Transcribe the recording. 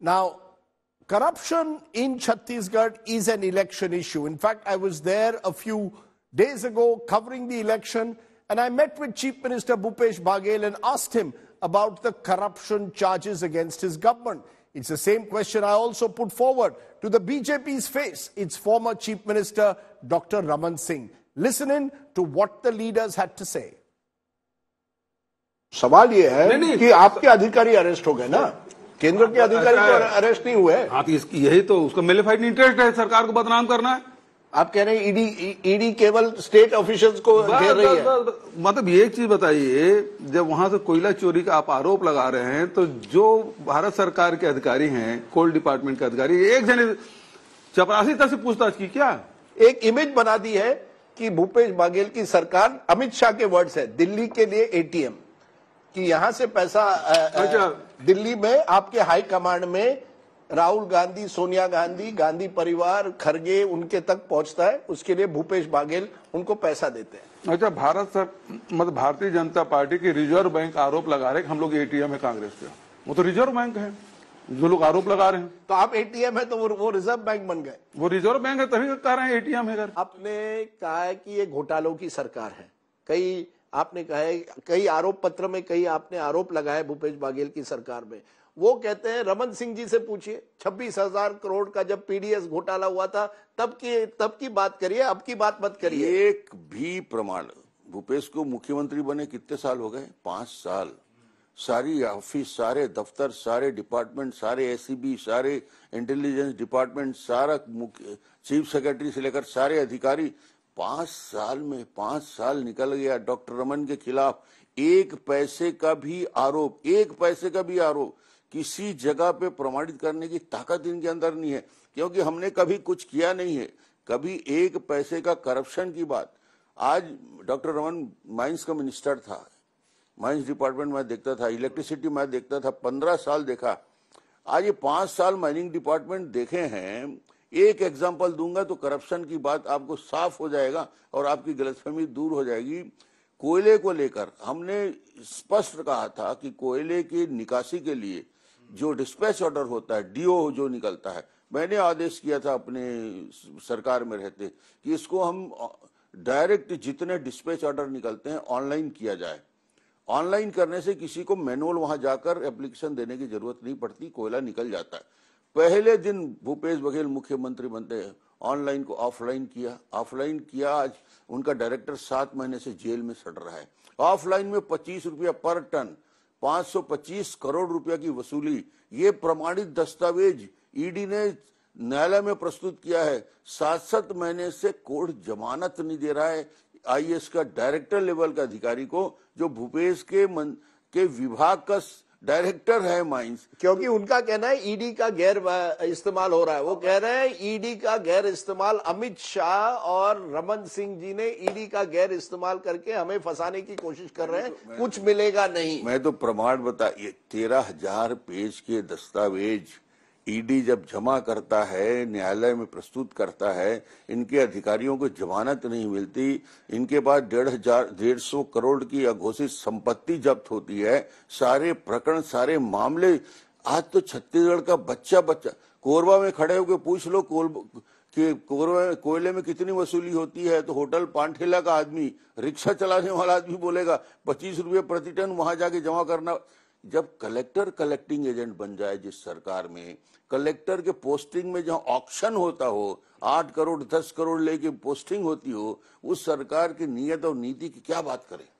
Now, corruption in Chhattisgarh is an election issue. In fact, I was there a few days ago covering the election, and I met with Chief Minister Bhupesh Baghel and asked him about the corruption charges against his government. It's the same question I also put forward to the BJP's face, its former Chief Minister, Dr. Raman Singh. Listen in to what the leaders had to say. सवाल ये है नहीं, नहीं, कि आपके अधिकारी arrest हो गए ना केंद्र के अच्छा, अधिकारी अच्छा, को अरेस्ट नहीं हुए हाँ तो इसकी यही तो उसका मेलिफाइड इंटरेस्ट है सरकार को बदनाम करना है आप कह रहे हैं ईडी ईडी केवल स्टेट ऑफिशियल्स को घेर रही है मतलब ये एक चीज बताइए जब वहां से कोयला चोरी का आप आरोप लगा रहे हैं तो जो भारत सरकार के अधिकारी हैं कोल डिपार्टमेंट के अधिकारी एक जने चपरासी तरह से पूछताछ की क्या एक इमेज बना दी है कि भूपेश बघेल की सरकार अमित शाह के वर्ड्स है दिल्ली के लिए एटीएम कि यहां से पैसा आ, आ, अच्छा दिल्ली में आपके हाई कमांड में राहुल गांधी सोनिया गांधी गांधी परिवार खरगे उनके तक पहुंचता है उसके लिए भूपेश बाघेल उनको पैसा देते हैं अच्छा भारत सर मतलब भारतीय जनता पार्टी की रिजर्व बैंक आरोप लगा रहे हम लोग एटीएम है कांग्रेस पे वो तो रिजर्व बैंक है जो लोग आरोप लगा रहे हैं तो आप एटीएम है तो वो वो रिजर्व बैंक बन गए वो रिजर्व बैंक है तभी कह रहे हैं एटीएम है आपने कहा है कि ये घोटालों की सरकार है कई आपने कहा है कई आरोप पत्र में कई आपने आरोप लगाए भूपेश बाघेल की सरकार में वो कहते हैं रमन सिंह जी से पूछिए छब्बीस हजार करोड़ का जब पीडीएस घोटाला हुआ था तब की तब की बात करिए अब की बात मत करिए एक भी प्रमाण भूपेश को मुख्यमंत्री बने कितने साल हो गए पांच साल सारी ऑफिस सारे दफ्तर सारे डिपार्टमेंट सारे एसीबी e सारे इंटेलिजेंस डिपार्टमेंट सारा चीफ सेक्रेटरी से लेकर सारे अधिकारी पांच साल में पांच साल निकल गया डॉक्टर रमन के खिलाफ एक पैसे का भी आरोप एक पैसे का भी आरोप किसी जगह पे प्रमाणित करने की ताकत इनके अंदर नहीं है क्योंकि हमने कभी कुछ किया नहीं है कभी एक पैसे का करप्शन की बात आज डॉक्टर रमन माइंस का मिनिस्टर था माइंस डिपार्टमेंट में देखता था इलेक्ट्रिसिटी में देखता था पंद्रह साल देखा आज ये पांच साल माइनिंग डिपार्टमेंट देखे हैं एक एग्जाम्पल दूंगा तो करप्शन की बात आपको साफ हो जाएगा और आपकी गलतफहमी दूर हो जाएगी कोयले को लेकर हमने स्पष्ट कहा था कि कोयले की निकासी के लिए जो डिस्पैच ऑर्डर होता है डीओ जो निकलता है मैंने आदेश किया था अपने सरकार में रहते कि इसको हम डायरेक्ट जितने डिस्पैच ऑर्डर निकलते हैं ऑनलाइन किया जाए ऑनलाइन करने से किसी को मैनुअल वहां जाकर एप्लीकेशन देने की जरूरत नहीं पड़ती कोयला निकल जाता है पहले दिन भूपेश बघेल मुख्यमंत्री बनते ऑनलाइन को ऑफलाइन किया ऑफलाइन किया आज उनका डायरेक्टर सात महीने से जेल में सड़ रहा है ऑफलाइन में पच्चीस रुपया पर टन 525 करोड़ रुपया की वसूली ये प्रमाणित दस्तावेज ईडी ने न्यायालय में प्रस्तुत किया है सात सात महीने से कोर्ट जमानत नहीं दे रहा है आईएएस का डायरेक्टर लेवल का अधिकारी को जो भूपेश के मन के विभाग का डायरेक्टर है माइंस क्योंकि उनका कहना है ईडी का गैर इस्तेमाल हो रहा है वो कह रहे हैं ईडी का गैर इस्तेमाल अमित शाह और रमन सिंह जी ने ईडी का गैर इस्तेमाल करके हमें फंसाने की कोशिश कर रहे हैं तो, कुछ मिलेगा नहीं मैं तो प्रमाण बता ये तेरह हजार पेज के दस्तावेज ईडी जब जमा करता है न्यायालय में प्रस्तुत करता है इनके अधिकारियों को जमानत नहीं मिलती इनके पास डेढ़ हजार डेढ़ सौ करोड़ की अघोषित संपत्ति जब्त होती है सारे प्रकरण सारे मामले आज तो छत्तीसगढ़ का बच्चा बच्चा कोरबा में खड़े होकर पूछ लो कि कोरबा कोयले में कितनी वसूली होती है तो होटल पांठेला का आदमी रिक्शा चलाने वाला आदमी बोलेगा पच्चीस रूपये प्रति टन वहां जाके जमा करना जब कलेक्टर कलेक्टिंग एजेंट बन जाए जिस सरकार में कलेक्टर के पोस्टिंग में जहां ऑक्शन होता हो आठ करोड़ दस करोड़ लेके पोस्टिंग होती हो उस सरकार की नियत और नीति की क्या बात करें